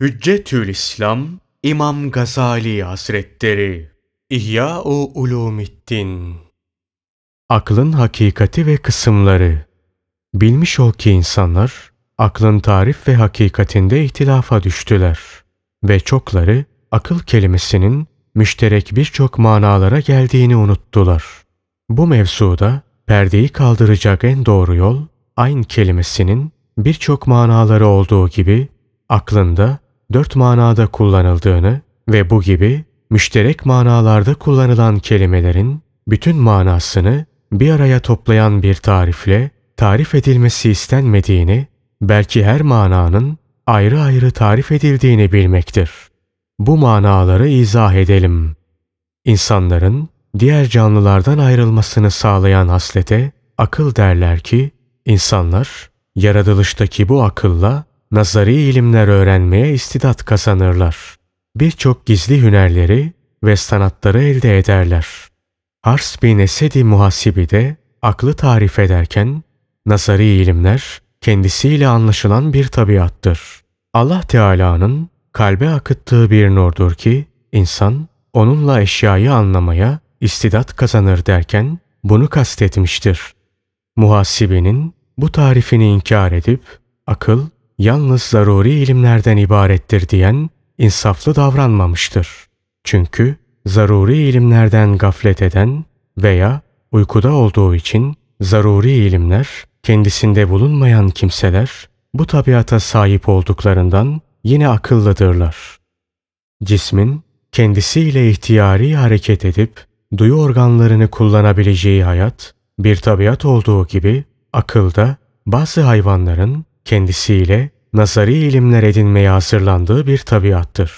Hüccetül İslam İmam Gazali Hazretleri İhya-u Ulumiddin Aklın Hakikati ve Kısımları Bilmiş ol ki insanlar, aklın tarif ve hakikatinde ihtilafa düştüler. Ve çokları, akıl kelimesinin müşterek birçok manalara geldiğini unuttular. Bu mevzuda, perdeyi kaldıracak en doğru yol, aynı kelimesinin birçok manaları olduğu gibi, aklında dört manada kullanıldığını ve bu gibi müşterek manalarda kullanılan kelimelerin bütün manasını bir araya toplayan bir tarifle tarif edilmesi istenmediğini, belki her mananın ayrı ayrı tarif edildiğini bilmektir. Bu manaları izah edelim. İnsanların diğer canlılardan ayrılmasını sağlayan haslete akıl derler ki, insanlar yaratılıştaki bu akılla nazari ilimler öğrenmeye istidat kazanırlar. Birçok gizli hünerleri ve sanatları elde ederler. Hars bin Esedi Muhasibi de aklı tarif ederken, nazari ilimler kendisiyle anlaşılan bir tabiattır. Allah Teala'nın kalbe akıttığı bir nurdur ki, insan onunla eşyayı anlamaya istidat kazanır derken bunu kastetmiştir. Muhasibinin bu tarifini inkar edip akıl yalnız zaruri ilimlerden ibarettir diyen insaflı davranmamıştır. Çünkü zaruri ilimlerden gaflet eden veya uykuda olduğu için zaruri ilimler kendisinde bulunmayan kimseler bu tabiata sahip olduklarından yine akıllıdırlar. Cismin kendisiyle ihtiyari hareket edip duyu organlarını kullanabileceği hayat bir tabiat olduğu gibi akılda bazı hayvanların kendisiyle nazari ilimler edinmeye hazırlandığı bir tabiattır.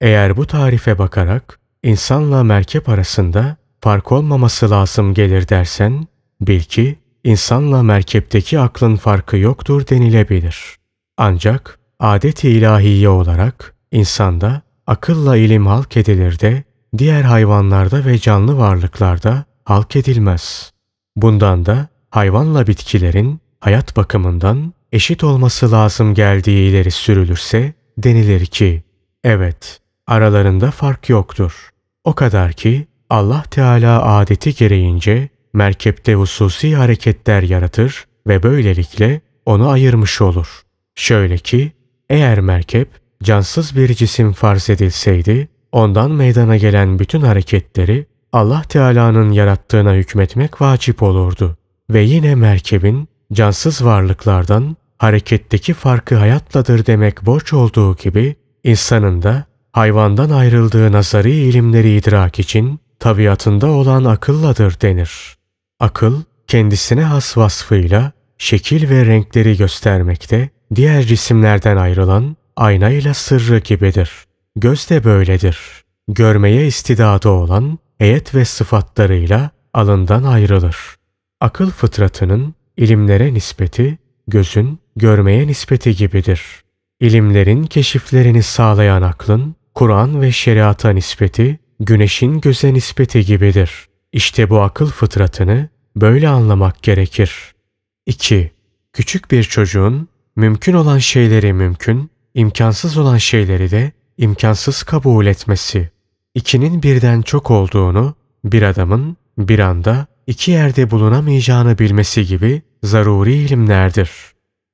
Eğer bu tarife bakarak insanla merkep arasında fark olmaması lazım gelir dersen, bil ki insanla merkepteki aklın farkı yoktur denilebilir. Ancak adet-i ilahiye olarak insanda akılla ilim halk edilir de diğer hayvanlarda ve canlı varlıklarda halk edilmez. Bundan da hayvanla bitkilerin hayat bakımından eşit olması lazım geldiği ileri sürülürse denilir ki evet aralarında fark yoktur. O kadar ki Allah Teala adeti gereğince merkepte hususi hareketler yaratır ve böylelikle onu ayırmış olur. Şöyle ki eğer merkep cansız bir cisim farz edilseydi ondan meydana gelen bütün hareketleri Allah Teala'nın yarattığına hükmetmek vacip olurdu ve yine merkebin cansız varlıklardan hareketteki farkı hayatladır demek borç olduğu gibi insanın da hayvandan ayrıldığı nazari ilimleri idrak için tabiatında olan akılladır denir. Akıl kendisine has vasfıyla şekil ve renkleri göstermekte diğer cisimlerden ayrılan aynayla sırrı gibidir. Göz de böyledir. Görmeye istidadı olan eyet ve sıfatlarıyla alından ayrılır. Akıl fıtratının İlimlere nispeti, gözün görmeye nispeti gibidir. İlimlerin keşiflerini sağlayan aklın, Kur'an ve şeriata nispeti, güneşin göze nispeti gibidir. İşte bu akıl fıtratını böyle anlamak gerekir. 2. Küçük bir çocuğun mümkün olan şeyleri mümkün, imkansız olan şeyleri de imkansız kabul etmesi. İkinin birden çok olduğunu bir adamın bir anda iki yerde bulunamayacağını bilmesi gibi zaruri ilimlerdir.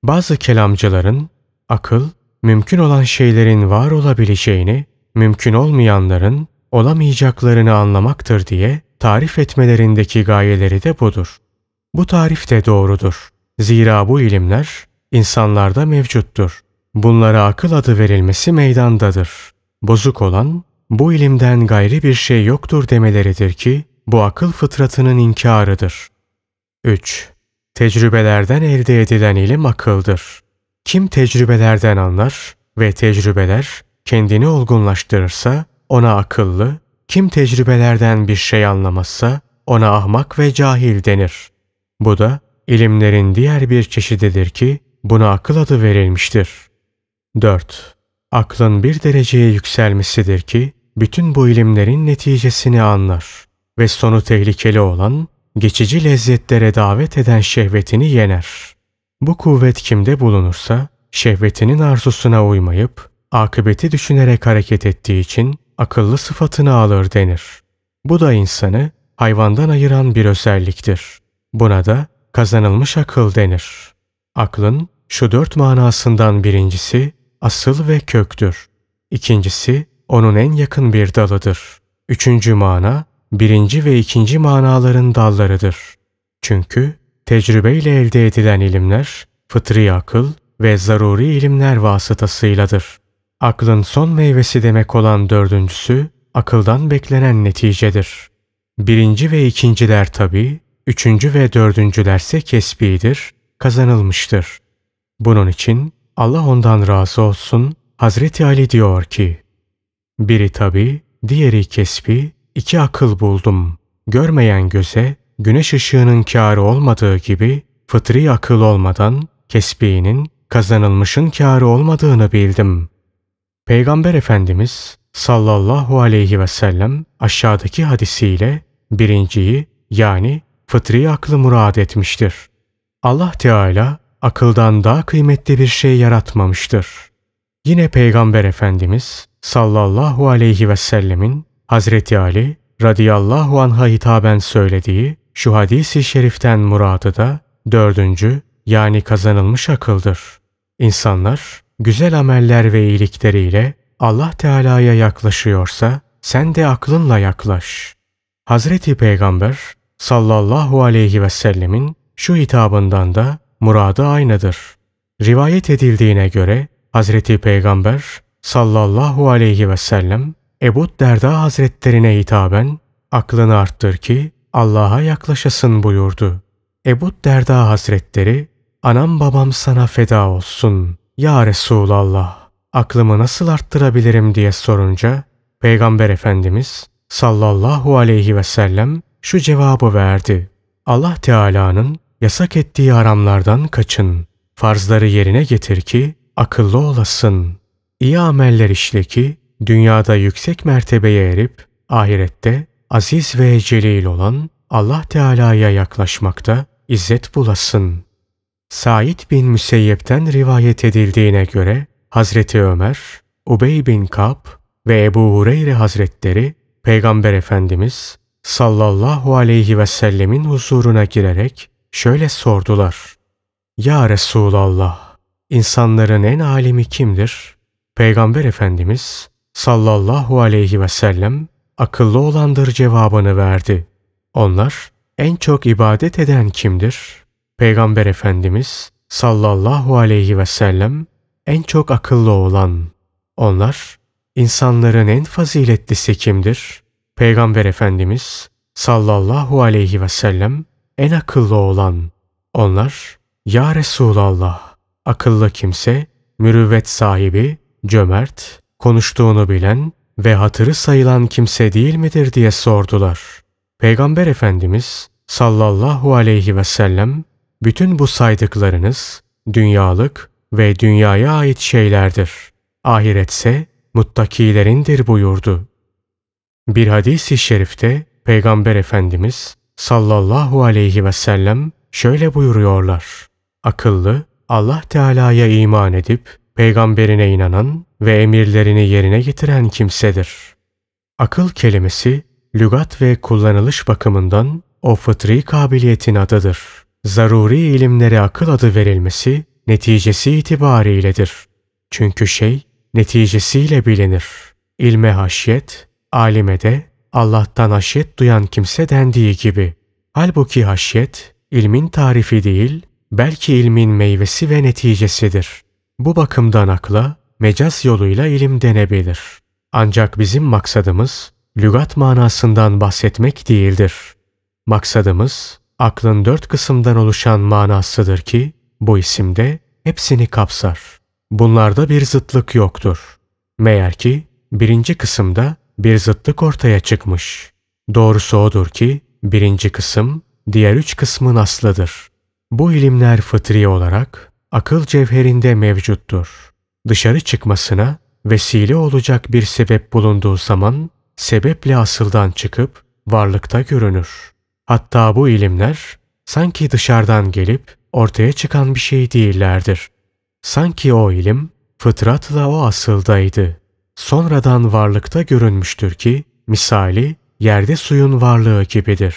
Bazı kelamcıların akıl, mümkün olan şeylerin var olabileceğini, mümkün olmayanların olamayacaklarını anlamaktır diye tarif etmelerindeki gayeleri de budur. Bu tarif de doğrudur. Zira bu ilimler insanlarda mevcuttur. Bunlara akıl adı verilmesi meydandadır. Bozuk olan bu ilimden gayri bir şey yoktur demeleridir ki bu akıl fıtratının inkarıdır. 3. Tecrübelerden elde edilen ilim akıldır. Kim tecrübelerden anlar ve tecrübeler kendini olgunlaştırırsa ona akıllı, kim tecrübelerden bir şey anlamazsa ona ahmak ve cahil denir. Bu da ilimlerin diğer bir çeşididir ki buna akıl adı verilmiştir. 4. Aklın bir dereceye yükselmesidir ki bütün bu ilimlerin neticesini anlar ve sonu tehlikeli olan geçici lezzetlere davet eden şehvetini yener. Bu kuvvet kimde bulunursa şehvetinin arzusuna uymayıp akıbeti düşünerek hareket ettiği için akıllı sıfatını alır denir. Bu da insanı hayvandan ayıran bir özelliktir. Buna da kazanılmış akıl denir. Aklın şu dört manasından birincisi asıl ve köktür. İkincisi onun en yakın bir dalıdır. Üçüncü mana birinci ve ikinci manaların dallarıdır. Çünkü tecrübeyle elde edilen ilimler, fıtri akıl ve zaruri ilimler vasıtasıyladır. Aklın son meyvesi demek olan dördüncüsü, akıldan beklenen neticedir. Birinci ve ikinciler tabi, üçüncü ve dördüncülerse kesbidir, kazanılmıştır. Bunun için Allah ondan razı olsun, Hazreti Ali diyor ki, biri tabi, diğeri kesbi, iki akıl buldum. Görmeyen göze güneş ışığının kârı olmadığı gibi fıtri akıl olmadan kesbiğinin kazanılmışın kârı olmadığını bildim. Peygamber Efendimiz sallallahu aleyhi ve sellem aşağıdaki hadisiyle birinciyi yani fıtri aklı murad etmiştir. Allah Teala akıldan daha kıymetli bir şey yaratmamıştır. Yine Peygamber Efendimiz sallallahu aleyhi ve sellemin Hazreti Ali radıyallahu anh'a hitaben söylediği şu hadisi şeriften muradı da dördüncü yani kazanılmış akıldır. İnsanlar güzel ameller ve iyilikleriyle Allah Teala'ya yaklaşıyorsa sen de aklınla yaklaş. Hazreti Peygamber sallallahu aleyhi ve sellemin şu hitabından da muradı aynıdır. Rivayet edildiğine göre Hazreti Peygamber sallallahu aleyhi ve sellem Ebu Derda Hazretlerine hitaben aklını arttır ki Allah'a yaklaşasın buyurdu. Ebu Derda Hazretleri anam babam sana feda olsun ya Resulallah aklımı nasıl arttırabilirim diye sorunca Peygamber Efendimiz sallallahu aleyhi ve sellem şu cevabı verdi. Allah Teala'nın yasak ettiği haramlardan kaçın. Farzları yerine getir ki akıllı olasın. İyi ameller işle ki dünyada yüksek mertebeye erip ahirette aziz ve celil olan Allah Teala'ya yaklaşmakta izzet bulasın. Said bin Müseyyep'ten rivayet edildiğine göre Hazreti Ömer, Ubey bin Kab ve Ebu Hureyre Hazretleri Peygamber Efendimiz sallallahu aleyhi ve sellemin huzuruna girerek şöyle sordular. Ya Resulallah, insanların en alimi kimdir? Peygamber Efendimiz sallallahu aleyhi ve sellem akıllı olandır cevabını verdi. Onlar en çok ibadet eden kimdir? Peygamber Efendimiz sallallahu aleyhi ve sellem en çok akıllı olan. Onlar insanların en faziletlisi kimdir? Peygamber Efendimiz sallallahu aleyhi ve sellem en akıllı olan. Onlar ya Resulallah akıllı kimse, mürüvvet sahibi, cömert, konuştuğunu bilen ve hatırı sayılan kimse değil midir diye sordular. Peygamber Efendimiz sallallahu aleyhi ve sellem bütün bu saydıklarınız dünyalık ve dünyaya ait şeylerdir. Ahiretse muttakilerindir buyurdu. Bir hadis-i şerifte Peygamber Efendimiz sallallahu aleyhi ve sellem şöyle buyuruyorlar. Akıllı Allah Teala'ya iman edip peygamberine inanan ve emirlerini yerine getiren kimsedir. Akıl kelimesi, lügat ve kullanılış bakımından o fıtri kabiliyetin adıdır. Zaruri ilimlere akıl adı verilmesi, neticesi itibariyledir. Çünkü şey, neticesiyle bilinir. İlme haşyet, alime de Allah'tan haşyet duyan kimse dendiği gibi. Halbuki haşyet, ilmin tarifi değil, belki ilmin meyvesi ve neticesidir. Bu bakımdan akla mecaz yoluyla ilim denebilir. Ancak bizim maksadımız lügat manasından bahsetmek değildir. Maksadımız aklın dört kısımdan oluşan manasıdır ki bu isimde hepsini kapsar. Bunlarda bir zıtlık yoktur. Meğer ki birinci kısımda bir zıtlık ortaya çıkmış. Doğrusu odur ki birinci kısım diğer üç kısmın aslıdır. Bu ilimler fıtri olarak akıl cevherinde mevcuttur. Dışarı çıkmasına vesile olacak bir sebep bulunduğu zaman sebeple asıldan çıkıp varlıkta görünür. Hatta bu ilimler sanki dışarıdan gelip ortaya çıkan bir şey değillerdir. Sanki o ilim fıtratla o asıldaydı. Sonradan varlıkta görünmüştür ki misali yerde suyun varlığı gibidir.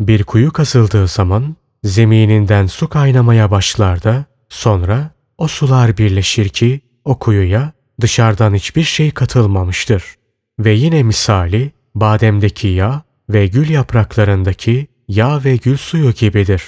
Bir kuyu kazıldığı zaman zemininden su kaynamaya başlar da Sonra o sular birleşir ki o kuyuya dışarıdan hiçbir şey katılmamıştır. Ve yine misali bademdeki yağ ve gül yapraklarındaki yağ ve gül suyu gibidir.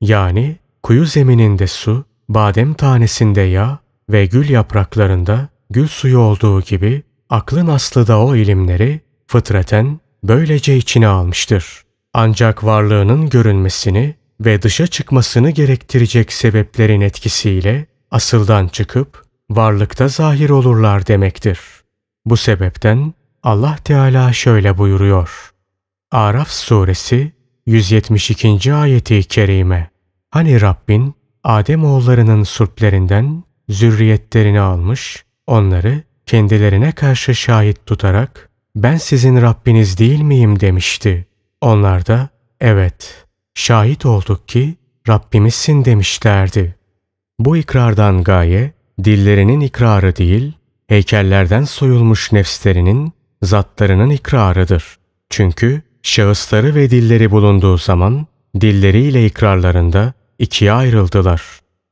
Yani kuyu zemininde su, badem tanesinde yağ ve gül yapraklarında gül suyu olduğu gibi aklın aslı da o ilimleri fıtraten böylece içine almıştır. Ancak varlığının görünmesini ve dışa çıkmasını gerektirecek sebeplerin etkisiyle asıldan çıkıp varlıkta zahir olurlar demektir. Bu sebepten Allah Teala şöyle buyuruyor. Araf suresi 172. ayeti kerime. Hani Rabbin Adem oğullarının sürplerinden zürriyetlerini almış, onları kendilerine karşı şahit tutarak ben sizin Rabbiniz değil miyim demişti. Onlar da evet şahit olduk ki Rabbimizsin demişlerdi. Bu ikrardan gaye dillerinin ikrarı değil, heykellerden soyulmuş nefslerinin, zatlarının ikrarıdır. Çünkü şahısları ve dilleri bulunduğu zaman dilleriyle ikrarlarında ikiye ayrıldılar.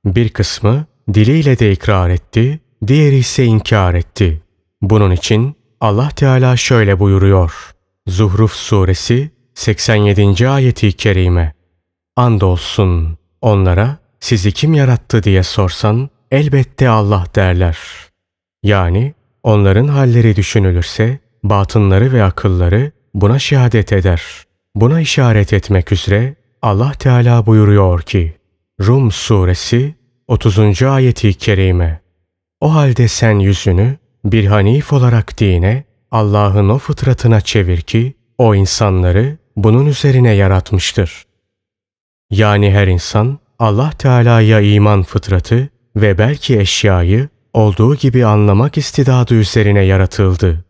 Bir kısmı diliyle de ikrar etti, diğeri ise inkar etti. Bunun için Allah Teala şöyle buyuruyor. Zuhruf Suresi 87. ayeti kerime. Andolsun onlara sizi kim yarattı diye sorsan elbette Allah derler. Yani onların halleri düşünülürse batınları ve akılları buna şehadet eder. Buna işaret etmek üzere Allah Teala buyuruyor ki Rum suresi 30. ayeti kerime O halde sen yüzünü bir hanif olarak dine Allah'ın o fıtratına çevir ki o insanları bunun üzerine yaratmıştır. Yani her insan Allah Teala'ya iman fıtratı ve belki eşyayı olduğu gibi anlamak istidadı üzerine yaratıldı.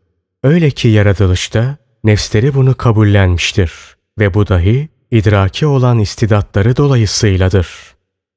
Öyle ki yaratılışta nefsleri bunu kabullenmiştir ve bu dahi idraki olan istidatları dolayısıyladır.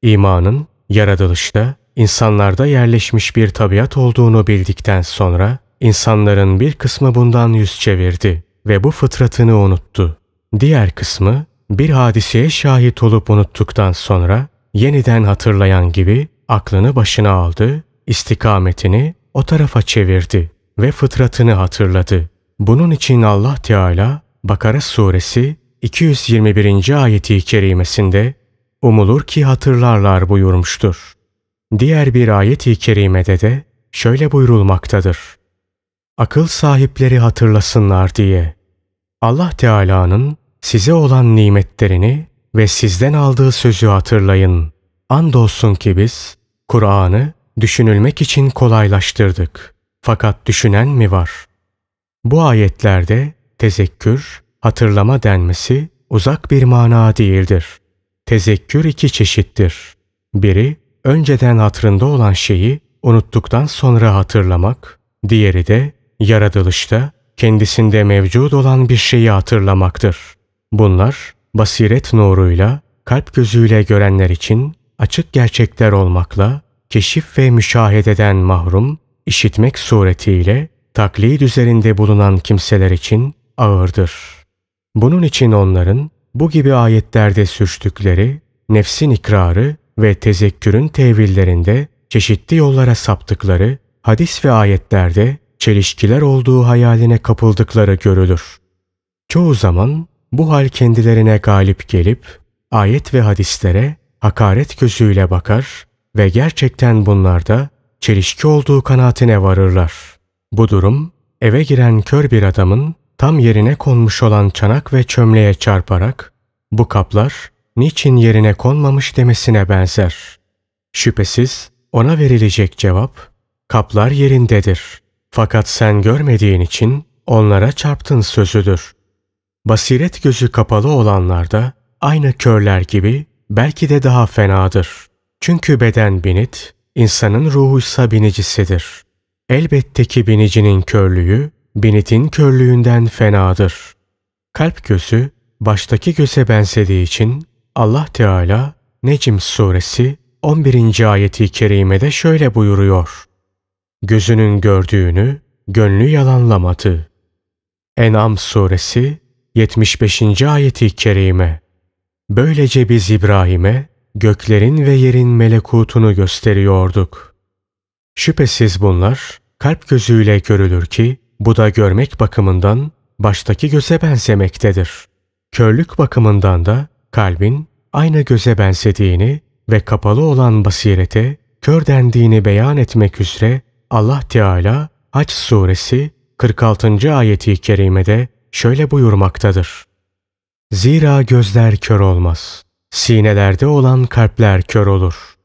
İmanın yaratılışta insanlarda yerleşmiş bir tabiat olduğunu bildikten sonra insanların bir kısmı bundan yüz çevirdi ve bu fıtratını unuttu. Diğer kısmı bir hadiseye şahit olup unuttuktan sonra yeniden hatırlayan gibi aklını başına aldı, istikametini o tarafa çevirdi ve fıtratını hatırladı. Bunun için Allah Teala Bakara suresi 221. ayeti kerimesinde umulur ki hatırlarlar buyurmuştur. Diğer bir ayet-i kerimede de şöyle buyurulmaktadır. Akıl sahipleri hatırlasınlar diye. Allah Teala'nın size olan nimetlerini ve sizden aldığı sözü hatırlayın. Andolsun ki biz Kur'an'ı düşünülmek için kolaylaştırdık. Fakat düşünen mi var? Bu ayetlerde tezekkür, hatırlama denmesi uzak bir mana değildir. Tezekkür iki çeşittir. Biri, önceden hatırında olan şeyi unuttuktan sonra hatırlamak, diğeri de yaratılışta kendisinde mevcut olan bir şeyi hatırlamaktır. Bunlar basiret nuruyla, kalp gözüyle görenler için açık gerçekler olmakla, keşif ve müşahededen mahrum, işitmek suretiyle taklid üzerinde bulunan kimseler için ağırdır. Bunun için onların bu gibi ayetlerde sürçtükleri nefsin ikrarı ve tezekkürün tevillerinde çeşitli yollara saptıkları, hadis ve ayetlerde çelişkiler olduğu hayaline kapıldıkları görülür. Çoğu zaman bu hal kendilerine galip gelip ayet ve hadislere hakaret gözüyle bakar ve gerçekten bunlarda çelişki olduğu kanaatine varırlar. Bu durum eve giren kör bir adamın tam yerine konmuş olan çanak ve çömleğe çarparak bu kaplar niçin yerine konmamış demesine benzer. Şüphesiz ona verilecek cevap kaplar yerindedir. Fakat sen görmediğin için onlara çarptın sözüdür. Basiret gözü kapalı olanlar da aynı körler gibi belki de daha fenadır. Çünkü beden binit, insanın ruhu ruhuysa binicisidir. Elbette ki binicinin körlüğü, binitin körlüğünden fenadır. Kalp gözü, baştaki göze benzediği için Allah Teala Necim suresi 11. ayeti kerimede şöyle buyuruyor. Gözünün gördüğünü, gönlü yalanlamadı. En'am suresi 75. ayeti kerime Böylece biz İbrahim'e göklerin ve yerin melekutunu gösteriyorduk. Şüphesiz bunlar kalp gözüyle görülür ki bu da görmek bakımından baştaki göze benzemektedir. Körlük bakımından da kalbin aynı göze benzediğini ve kapalı olan basirete kör dendiğini beyan etmek üzere Allah Teala Haç suresi 46. ayeti kerimede şöyle buyurmaktadır. Zira gözler kör olmaz. Sinelerde olan kalpler kör olur.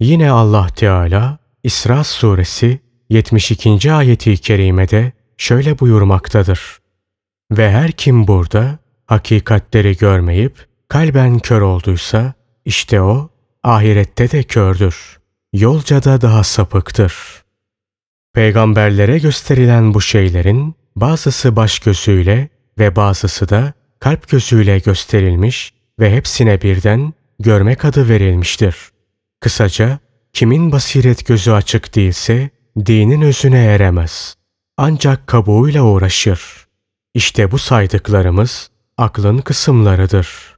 Yine Allah Teala İsra suresi 72. ayeti kerimede şöyle buyurmaktadır. Ve her kim burada hakikatleri görmeyip kalben kör olduysa işte o ahirette de kördür. Yolca da daha sapıktır. Peygamberlere gösterilen bu şeylerin bazısı baş gözüyle ve bazısı da kalp gözüyle gösterilmiş ve hepsine birden görmek adı verilmiştir. Kısaca kimin basiret gözü açık değilse dinin özüne eremez. Ancak kabuğuyla uğraşır. İşte bu saydıklarımız aklın kısımlarıdır.''